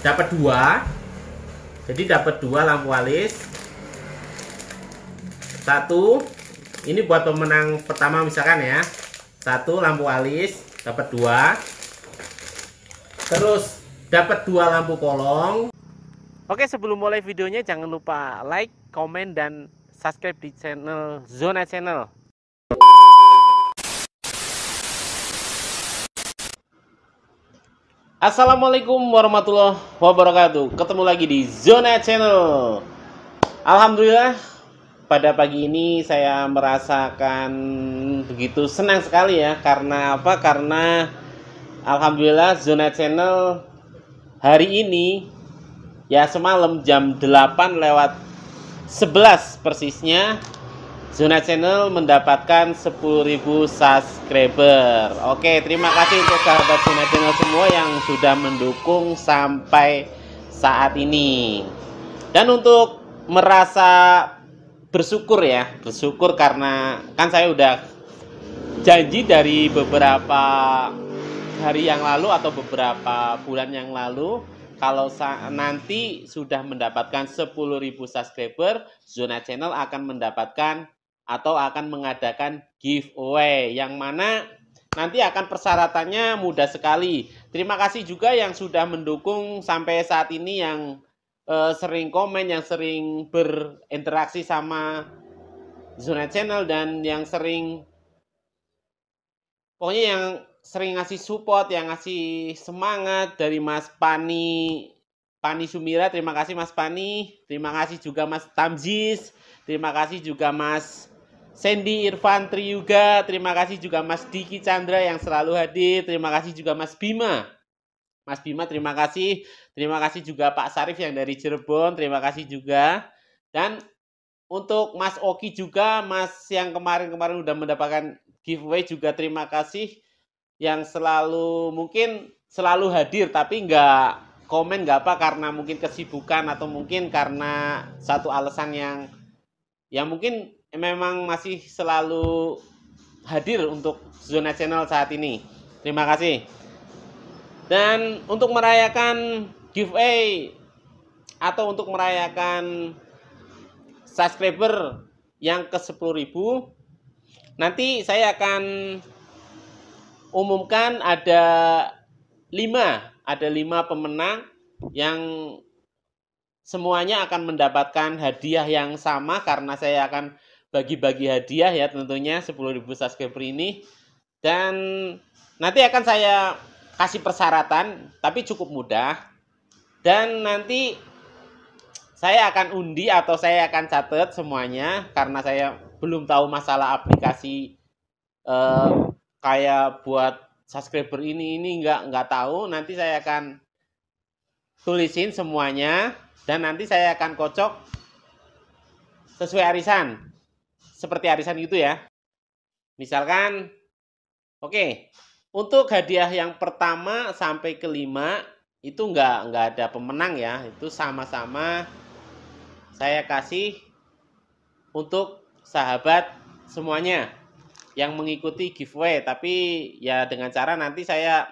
dapat dua jadi dapat dua lampu alis satu ini buat pemenang pertama misalkan ya satu lampu alis dapat dua terus dapat dua lampu kolong oke sebelum mulai videonya jangan lupa like komen dan subscribe di channel zona channel Assalamualaikum warahmatullahi wabarakatuh. Ketemu lagi di Zona Channel. Alhamdulillah pada pagi ini saya merasakan begitu senang sekali ya karena apa? Karena alhamdulillah Zona Channel hari ini ya semalam jam 8 lewat 11 persisnya Zona Channel mendapatkan 10.000 subscriber. Oke, terima kasih untuk sahabat Zona Channel semua yang sudah mendukung sampai saat ini. Dan untuk merasa bersyukur ya, bersyukur karena kan saya udah janji dari beberapa hari yang lalu atau beberapa bulan yang lalu kalau nanti sudah mendapatkan 10.000 subscriber, Zona Channel akan mendapatkan atau akan mengadakan giveaway yang mana nanti akan persyaratannya mudah sekali. Terima kasih juga yang sudah mendukung sampai saat ini yang eh, sering komen, yang sering berinteraksi sama Zona Channel dan yang sering pokoknya yang sering ngasih support, yang ngasih semangat dari Mas Pani Pani Sumira, terima kasih Mas Pani, terima kasih juga Mas Tamzis, terima kasih juga Mas Sandy Irfan Triyuga, terima kasih juga Mas Diki Chandra yang selalu hadir, terima kasih juga Mas Bima. Mas Bima terima kasih, terima kasih juga Pak Sarif yang dari Cirebon, terima kasih juga. Dan untuk Mas Oki juga, Mas yang kemarin-kemarin udah mendapatkan giveaway juga terima kasih yang selalu mungkin selalu hadir tapi nggak komen nggak apa karena mungkin kesibukan atau mungkin karena satu alasan yang yang mungkin memang masih selalu hadir untuk Zona Channel saat ini. Terima kasih. Dan untuk merayakan giveaway atau untuk merayakan subscriber yang ke 10.000 nanti saya akan umumkan ada 5 ada 5 pemenang yang semuanya akan mendapatkan hadiah yang sama karena saya akan bagi-bagi hadiah ya tentunya 10.000 subscriber ini dan nanti akan saya kasih persyaratan tapi cukup mudah dan nanti saya akan undi atau saya akan catat semuanya karena saya belum tahu masalah aplikasi eh, kayak buat subscriber ini ini nggak nggak tahu nanti saya akan tulisin semuanya dan nanti saya akan kocok sesuai arisan seperti arisan itu ya. Misalkan, oke, okay, untuk hadiah yang pertama sampai kelima itu nggak nggak ada pemenang ya, itu sama-sama saya kasih untuk sahabat semuanya yang mengikuti giveaway. Tapi ya dengan cara nanti saya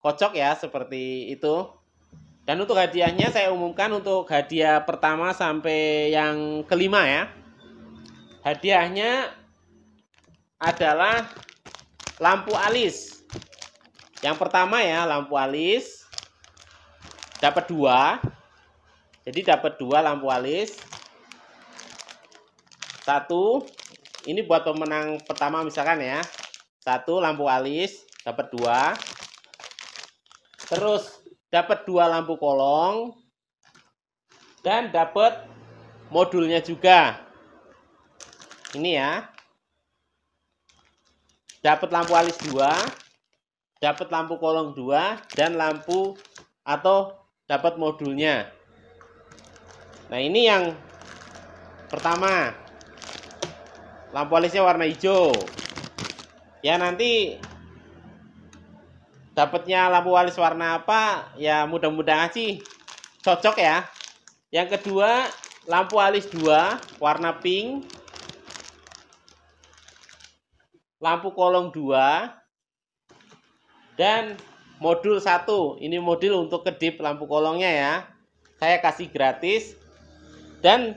kocok ya seperti itu. Dan untuk hadiahnya saya umumkan untuk hadiah pertama sampai yang kelima ya. Hadiahnya adalah lampu alis. Yang pertama ya, lampu alis. Dapat dua. Jadi dapat dua lampu alis. Satu, ini buat pemenang pertama misalkan ya. Satu lampu alis, dapat dua. Terus dapat dua lampu kolong. Dan dapat modulnya juga ini ya dapat lampu alis 2 dapat lampu kolong 2 dan lampu atau dapat modulnya nah ini yang pertama lampu alisnya warna hijau ya nanti dapatnya lampu alis warna apa ya mudah-mudahan sih cocok ya yang kedua lampu alis 2 warna pink lampu kolong 2 dan modul 1. Ini modul untuk kedip lampu kolongnya ya. Saya kasih gratis dan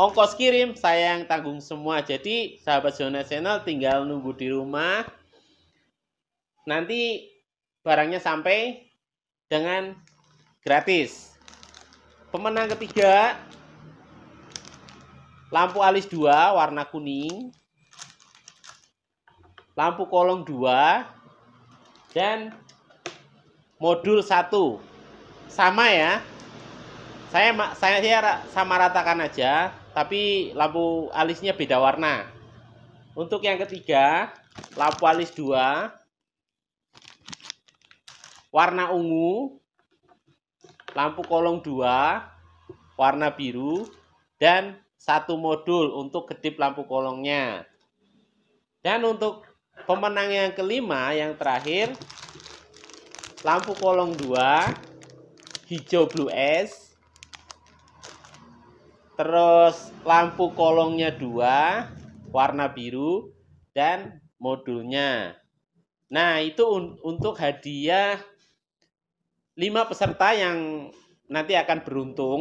ongkos kirim saya yang tanggung semua. Jadi sahabat zona channel tinggal nunggu di rumah. Nanti barangnya sampai dengan gratis. Pemenang ketiga lampu alis 2 warna kuning lampu kolong 2 dan modul 1 sama ya saya saya, sama ratakan aja tapi lampu alisnya beda warna untuk yang ketiga lampu alis 2 warna ungu lampu kolong 2 warna biru dan satu modul untuk kedip lampu kolongnya dan untuk pemenang yang kelima yang terakhir lampu kolong 2 hijau blue S terus lampu kolongnya 2 warna biru dan modulnya nah itu un untuk hadiah 5 peserta yang nanti akan beruntung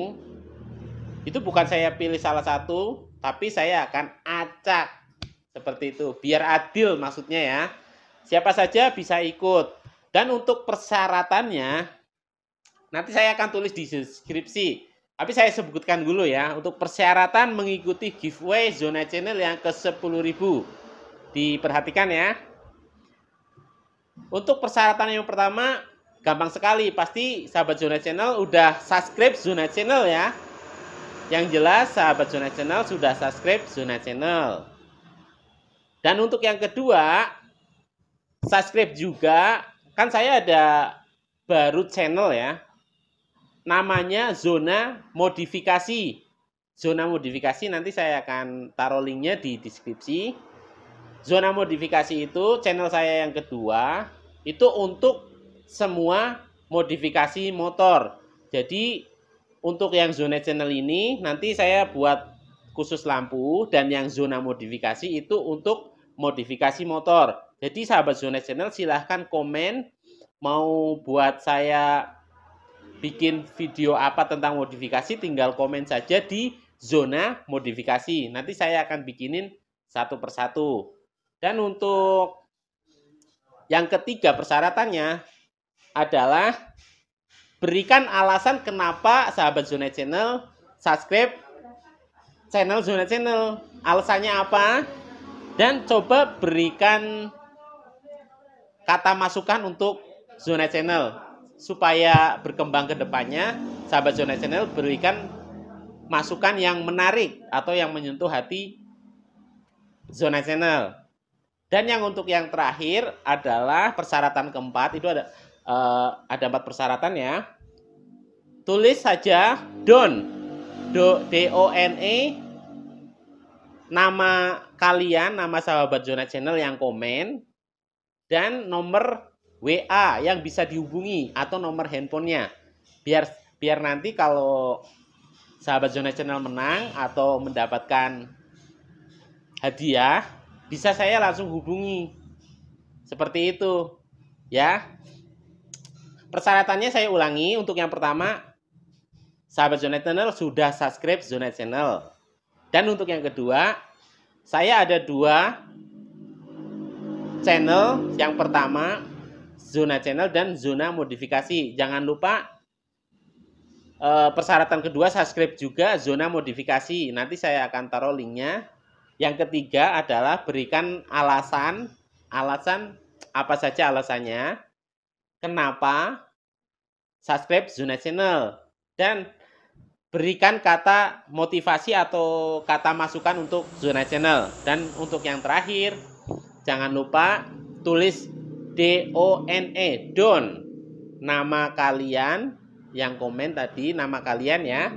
itu bukan saya pilih salah satu tapi saya akan acak seperti itu, biar adil maksudnya ya. Siapa saja bisa ikut. Dan untuk persyaratannya, nanti saya akan tulis di deskripsi. Tapi saya sebutkan dulu ya, untuk persyaratan mengikuti giveaway zona channel yang ke 10.000. Diperhatikan ya. Untuk persyaratan yang pertama, gampang sekali. Pasti sahabat zona channel udah subscribe zona channel ya. Yang jelas sahabat zona channel sudah subscribe zona channel. Dan untuk yang kedua, subscribe juga. Kan saya ada baru channel ya. Namanya Zona Modifikasi. Zona Modifikasi nanti saya akan taruh linknya di deskripsi. Zona Modifikasi itu channel saya yang kedua. Itu untuk semua modifikasi motor. Jadi untuk yang zona channel ini nanti saya buat khusus lampu dan yang zona modifikasi itu untuk modifikasi motor. Jadi sahabat Zona Channel silahkan komen mau buat saya bikin video apa tentang modifikasi tinggal komen saja di zona modifikasi. Nanti saya akan bikinin satu persatu. Dan untuk yang ketiga persyaratannya adalah berikan alasan kenapa sahabat zona channel subscribe channel zona channel. Alasannya apa? Dan coba berikan kata masukan untuk Zona Channel supaya berkembang ke depannya. Sahabat Zona Channel berikan masukan yang menarik atau yang menyentuh hati Zona Channel. Dan yang untuk yang terakhir adalah persyaratan keempat itu ada uh, ada empat persyaratan ya. Tulis saja don do d o n e nama kalian, nama sahabat zona channel yang komen dan nomor WA yang bisa dihubungi atau nomor handphonenya. Biar biar nanti kalau sahabat zona channel menang atau mendapatkan hadiah, bisa saya langsung hubungi. Seperti itu. Ya. Persyaratannya saya ulangi untuk yang pertama sahabat zona channel sudah subscribe zona channel dan untuk yang kedua, saya ada dua channel. Yang pertama, zona channel dan zona modifikasi. Jangan lupa eh, persyaratan kedua subscribe juga zona modifikasi. Nanti saya akan taruh linknya. Yang ketiga adalah berikan alasan, alasan apa saja alasannya, kenapa subscribe zona channel. Dan berikan kata motivasi atau kata masukan untuk zona channel dan untuk yang terakhir jangan lupa tulis D O N E don nama kalian yang komen tadi nama kalian ya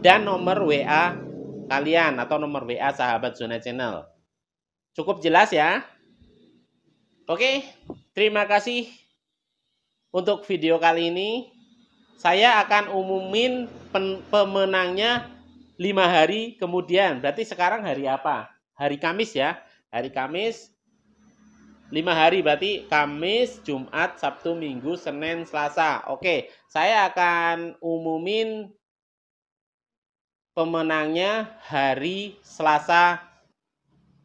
dan nomor WA kalian atau nomor WA sahabat zona channel cukup jelas ya Oke terima kasih untuk video kali ini saya akan umumin pen, pemenangnya lima hari kemudian. Berarti sekarang hari apa? Hari Kamis ya. Hari Kamis lima hari berarti Kamis, Jumat, Sabtu, Minggu, Senin, Selasa. Oke, saya akan umumin pemenangnya hari Selasa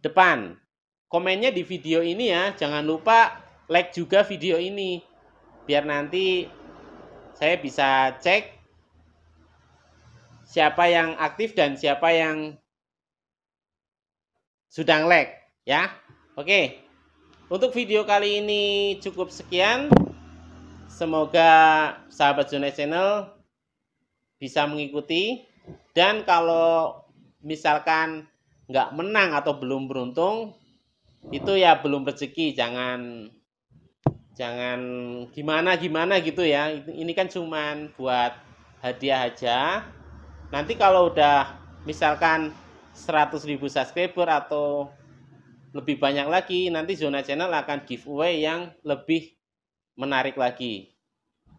depan. Komennya di video ini ya, jangan lupa like juga video ini biar nanti saya bisa cek siapa yang aktif dan siapa yang sudah lag ya. Oke. Untuk video kali ini cukup sekian. Semoga sahabat Zona Channel bisa mengikuti dan kalau misalkan nggak menang atau belum beruntung itu ya belum rezeki jangan jangan gimana gimana gitu ya ini kan cuman buat hadiah aja nanti kalau udah misalkan ribu subscriber atau lebih banyak lagi nanti zona channel akan giveaway yang lebih menarik lagi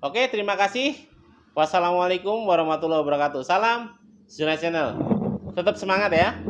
oke terima kasih wassalamualaikum warahmatullahi wabarakatuh salam zona channel tetap semangat ya